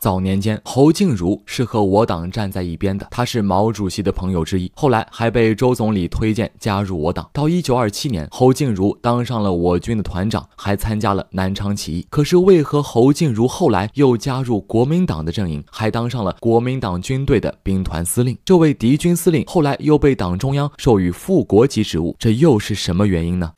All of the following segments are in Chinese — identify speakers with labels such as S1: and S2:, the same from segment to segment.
S1: 早年间，侯静茹是和我党站在一边的，他是毛主席的朋友之一，后来还被周总理推荐加入我党。到一九二七年，侯静茹当上了我军的团长，还参加了南昌起义。可是，为何侯静茹后来又加入国民党的阵营，还当上了国民党军队的兵团司令？这位敌军司令后来又被党中央授予副国级职务，这又是什么原因呢？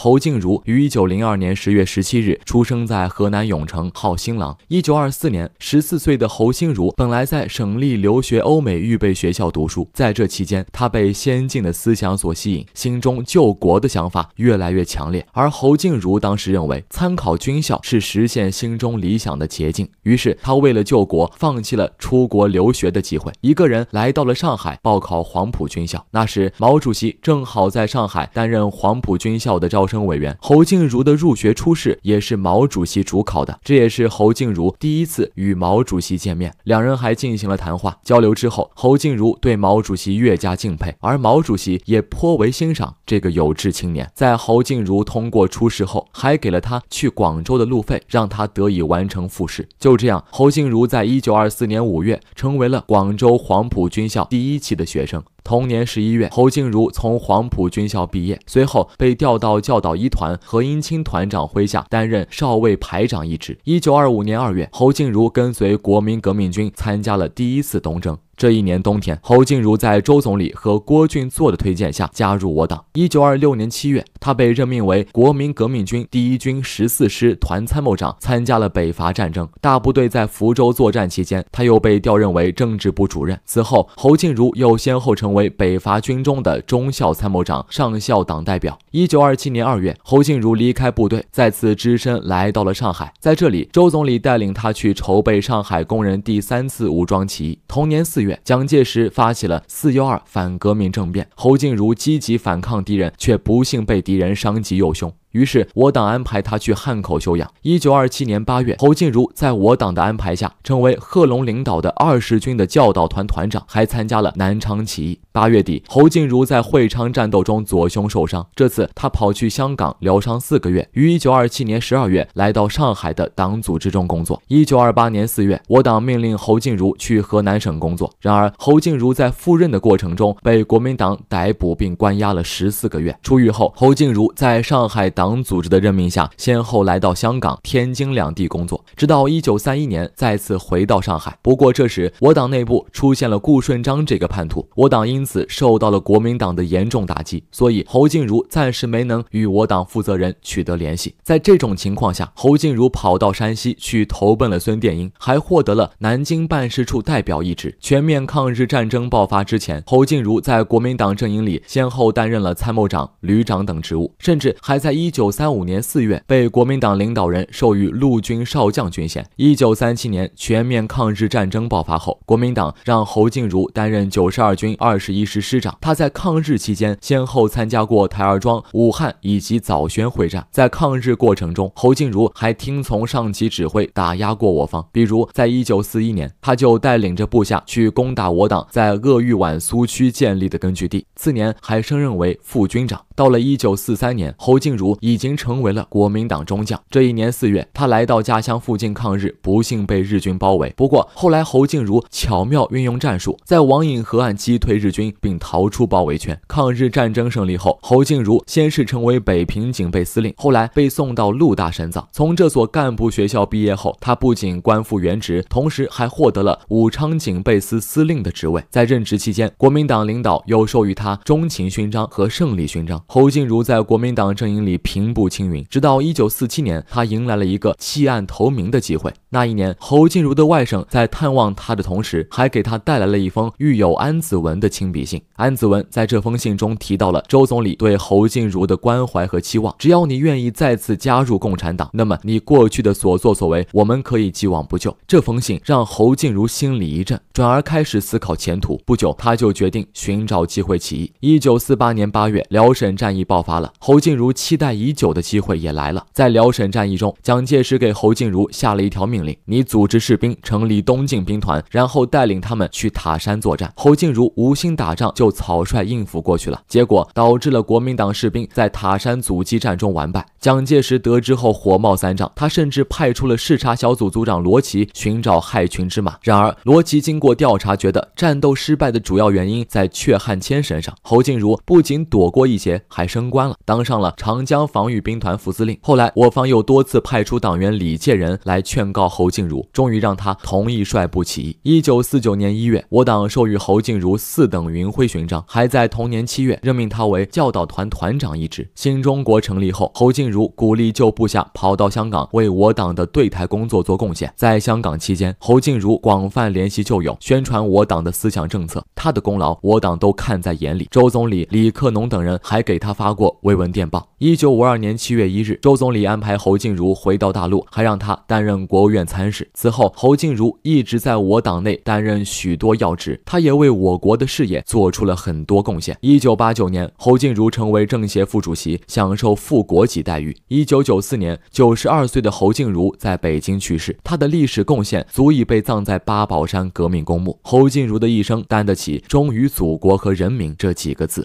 S1: 侯静茹于一九零二年十月十七日出生在河南永城，号新郎。一九二四年，十四岁的侯静如本来在省立留学欧美预备学校读书，在这期间，他被先进的思想所吸引，心中救国的想法越来越强烈。而侯静茹当时认为，参考军校是实现心中理想的捷径，于是他为了救国，放弃了出国留学的机会，一个人来到了上海报考黄埔军校。那时，毛主席正好在上海担任黄埔军校的招。生委员侯静茹的入学初试也是毛主席主考的，这也是侯静茹第一次与毛主席见面，两人还进行了谈话交流。之后，侯静茹对毛主席越加敬佩，而毛主席也颇为欣赏这个有志青年。在侯静茹通过初试后，还给了他去广州的路费，让他得以完成复试。就这样，侯静茹在一九二四年五月成为了广州黄埔军校第一期的学生。同年十一月，侯静茹从黄埔军校毕业，随后被调到教导一团，何应钦团长麾下担任少尉排长一职。一九二五年二月，侯静茹跟随国民革命军参加了第一次东征。这一年冬天，侯静茹在周总理和郭俊作的推荐下加入我党。一九二六年七月，他被任命为国民革命军第一军十四师团参谋长，参加了北伐战争。大部队在福州作战期间，他又被调任为政治部主任。此后，侯静茹又先后成为北伐军中的中校参谋长、上校党代表。一九二七年二月，侯静茹离开部队，再次只身来到了上海。在这里，周总理带领他去筹备上海工人第三次武装起义。同年四月。蒋介石发起了四幺二反革命政变，侯静茹积极反抗敌人，却不幸被敌人伤及右胸。于是，我党安排他去汉口休养。一九二七年八月，侯静茹在我党的安排下，成为贺龙领导的二十军的教导团团长，还参加了南昌起义。八月底，侯静茹在会昌战斗中左胸受伤，这次他跑去香港疗伤四个月。于一九二七年十二月，来到上海的党组织中工作。一九二八年四月，我党命令侯静茹去河南省工作。然而，侯静茹在赴任的过程中被国民党逮捕并关押了十四个月。出狱后，侯静茹在上海。党组织的任命下，先后来到香港、天津两地工作，直到一九三一年再次回到上海。不过这时我党内部出现了顾顺章这个叛徒，我党因此受到了国民党的严重打击。所以侯静茹暂时没能与我党负责人取得联系。在这种情况下，侯静茹跑到山西去投奔了孙殿英，还获得了南京办事处代表一职。全面抗日战争爆发之前，侯静茹在国民党阵营里先后担任了参谋长、旅长等职务，甚至还在一一九三五年四月，被国民党领导人授予陆军少将军衔。一九三七年全面抗日战争爆发后，国民党让侯静茹担任九十二军二十一师师长。他在抗日期间，先后参加过台儿庄、武汉以及枣宣会战。在抗日过程中，侯静茹还听从上级指挥，打压过我方。比如在一九四一年，他就带领着部下去攻打我党在鄂豫皖苏区建立的根据地。次年，还升任为副军长。到了一九四三年，侯静茹已经成为了国民党中将。这一年四月，他来到家乡附近抗日，不幸被日军包围。不过后来侯静茹巧妙运用战术，在王颖河岸击退日军，并逃出包围圈。抗日战争胜利后，侯静茹先是成为北平警备司令，后来被送到陆大深造。从这所干部学校毕业后，他不仅官复原职，同时还获得了武昌警备司司令的职位。在任职期间，国民党领导又授予他忠勤勋章和胜利勋章。侯静茹在国民党阵营里。平步青云，直到一九四七年，他迎来了一个弃暗投明的机会。那一年，侯静茹的外甥在探望他的同时，还给他带来了一封狱友安子文的亲笔信。安子文在这封信中提到了周总理对侯静茹的关怀和期望：只要你愿意再次加入共产党，那么你过去的所作所为，我们可以既往不咎。这封信让侯静茹心里一震，转而开始思考前途。不久，他就决定寻找机会起义。一九四八年八月，辽沈战役爆发了，侯静茹期待。已久的机会也来了。在辽沈战役中，蒋介石给侯静茹下了一条命令：你组织士兵成立东进兵团，然后带领他们去塔山作战。侯静茹无心打仗，就草率应付过去了，结果导致了国民党士兵在塔山阻击战中完败。蒋介石得知后火冒三丈，他甚至派出了视察小组组长罗奇寻找害群之马。然而，罗奇经过调查，觉得战斗失败的主要原因在阙汉骞身上。侯静茹不仅躲过一劫，还升官了，当上了长江。防御兵团副司令。后来，我方又多次派出党员李介仁来劝告侯静茹，终于让他同意率部起义。一九四九年一月，我党授予侯静茹四等云辉勋章。还在同年七月，任命他为教导团团长一职。新中国成立后，侯静茹鼓励旧部下跑到香港，为我党的对台工作做贡献。在香港期间，侯静茹广泛联系旧友，宣传我党的思想政策。他的功劳，我党都看在眼里。周总理、李克农等人还给他发过慰问电报。一九五。五二年七月一日，周总理安排侯静茹回到大陆，还让他担任国务院参事。此后，侯静茹一直在我党内担任许多要职，他也为我国的事业做出了很多贡献。一九八九年，侯静茹成为政协副主席，享受副国级待遇。一九九四年，九十二岁的侯静茹在北京去世。她的历史贡献足以被葬在八宝山革命公墓。侯静茹的一生担得起“忠于祖国和人民”这几个字。